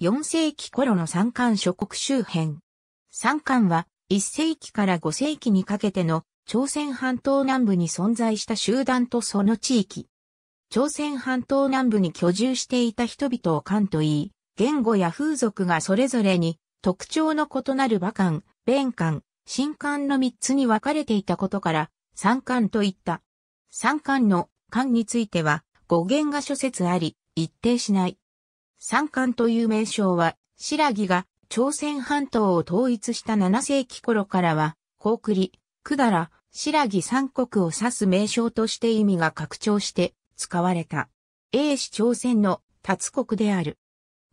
4世紀頃の三冠諸国周辺。三冠は1世紀から5世紀にかけての朝鮮半島南部に存在した集団とその地域。朝鮮半島南部に居住していた人々を漢と言い、言語や風俗がそれぞれに特徴の異なる馬漢、弁漢、新漢の3つに分かれていたことから三間と言った。三間の漢については語源が諸説あり、一定しない。三冠という名称は、白木が朝鮮半島を統一した7世紀頃からは、高栗、くだら、白木三国を指す名称として意味が拡張して使われた。英氏朝鮮の達国である。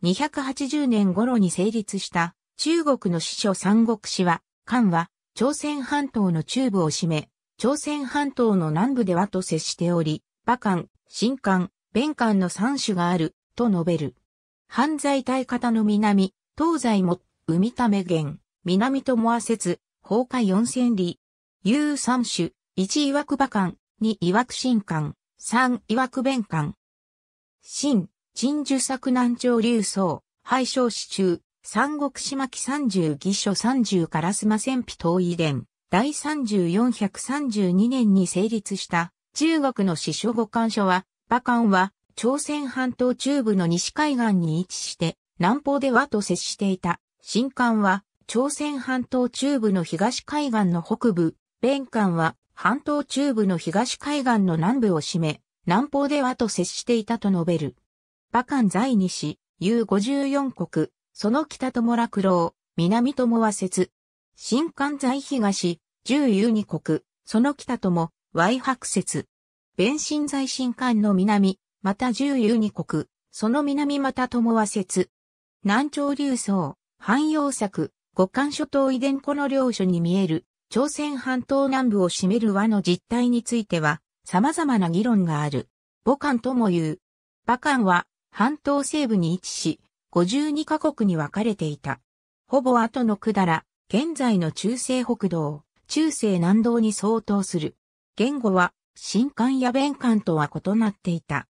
280年頃に成立した中国の史書三国史は、漢は朝鮮半島の中部を占め、朝鮮半島の南部ではと接しており、馬漢、新漢、弁漢の三種がある、と述べる。犯罪対方の南、東西も、海ため源、南ともあせず、放火四千里。有三種、一曰く馬館、二曰く新館、三曰く弁館。新、陳樹作南朝流僧、廃将市中、三国島木三十義書三十からすま戦費統一伝、第三十四百三十二年に成立した中国の史書五巻書は、馬館は朝鮮半島中部の西海岸に位置して、南方で和と接していた。新館は、朝鮮半島中部の東海岸の北部、弁館は、半島中部の東海岸の南部を占め、南方で和と接していたと述べる。馬漢在西、有54国、その北とも落老、南とも和説。新館在東、十有2国、その北とも、Y 白説。弁新在新館の南、また十有二国、その南また友和説。南朝流層、汎用作、五漢諸島遺伝子の領書に見える、朝鮮半島南部を占める和の実態については、様々な議論がある。母艦とも言う。馬艦は、半島西部に位置し、52カ国に分かれていた。ほぼ後のくだら、現在の中西北道、中西南道に相当する。言語は、新漢や弁漢とは異なっていた。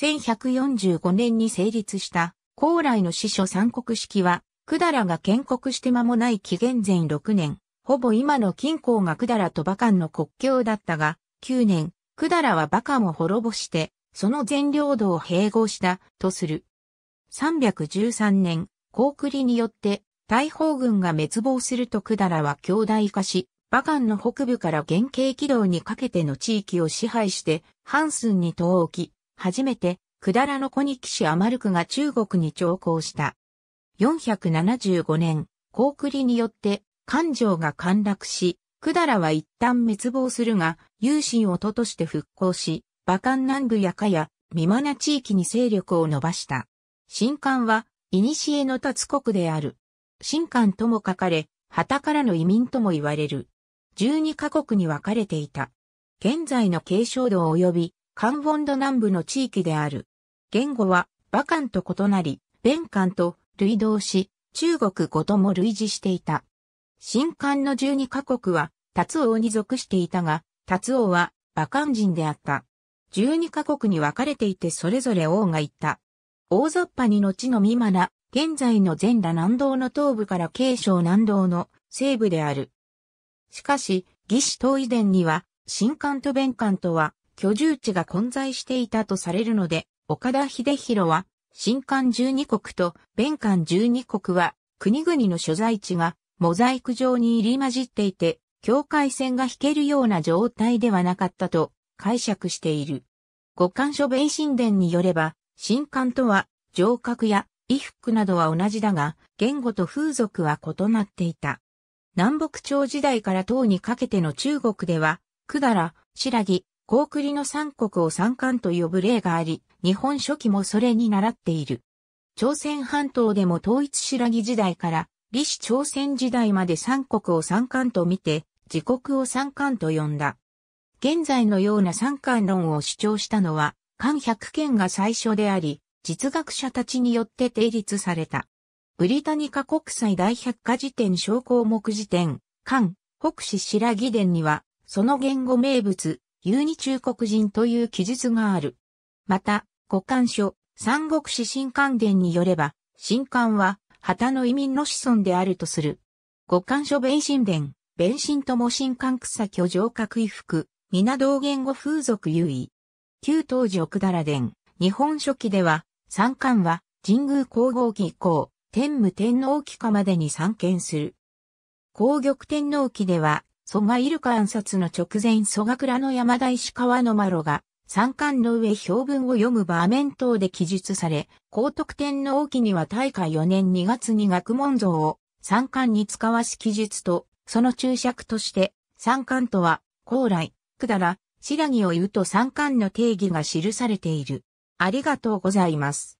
1145年に成立した、高麗の司書三国式は、だらが建国して間もない紀元前6年、ほぼ今の近郊がだらと馬漢の国境だったが、9年、だらは馬漢を滅ぼして、その全領土を併合した、とする。313年、高栗によって、大砲軍が滅亡するとだらは強大化し、馬漢の北部から原型軌道にかけての地域を支配して、ス寸に置き、初めて、だらの子に騎士アマルクが中国に徴行した。475年、高句麗によって、官城が陥落し、だらは一旦滅亡するが、有心をととして復興し、馬漢南部やかや、未満な地域に勢力を伸ばした。新官は、古の立国である。新官とも書かれ、旗からの移民とも言われる。12カ国に分かれていた。現在の継承道及びカンボンド南部の地域である。言語は、馬漢と異なり、弁漢と類同し、中国語とも類似していた。新漢の12カ国は、達王に属していたが、達王は馬漢人であった。12カ国に分かれていてそれぞれ王がいた。大雑把に後の未満な、現在の全羅南道の東部から慶尚南道の西部である。しかし、義士東遺伝には、新漢と弁漢とは居住地が混在していたとされるので、岡田秀弘は、新館十二国と弁館十二国は、国々の所在地がモザイク状に入り混じっていて、境界線が引けるような状態ではなかったと解釈している。五感書弁神殿によれば、新館とは、城郭や衣服などは同じだが、言語と風俗は異なっていた。南北朝時代から唐にかけての中国では、百済、新羅、高栗の三国を三冠と呼ぶ例があり、日本書紀もそれに習っている。朝鮮半島でも統一白木時代から、李氏朝鮮時代まで三国を三冠と見て、自国を三冠と呼んだ。現在のような三冠論を主張したのは、漢百件が最初であり、実学者たちによって定立された。ブリタニカ国際大百科辞典小項目辞典、漢、北史白木伝には、その言語名物、有に中国人という記述がある。また、五感書、三国志新刊伝によれば、新刊は、旗の移民の子孫であるとする。五感書弁神伝、弁神とも新刊草居城閣衣服、皆道言語風俗優位。旧東寺奥ら伝、日本書紀では、三冠は、神宮皇后期以降、天武天皇期かまでに参見する。皇玉天皇期では、蘇我イルカ暗殺の直前蘇我倉の山田石川のマロが、三冠の上表文を読む場面等で記述され、高徳天皇期には大化4年2月に学問像を三冠に使わし記述と、その注釈として、三冠とは、高来、くだら、白木を言うと三冠の定義が記されている。ありがとうございます。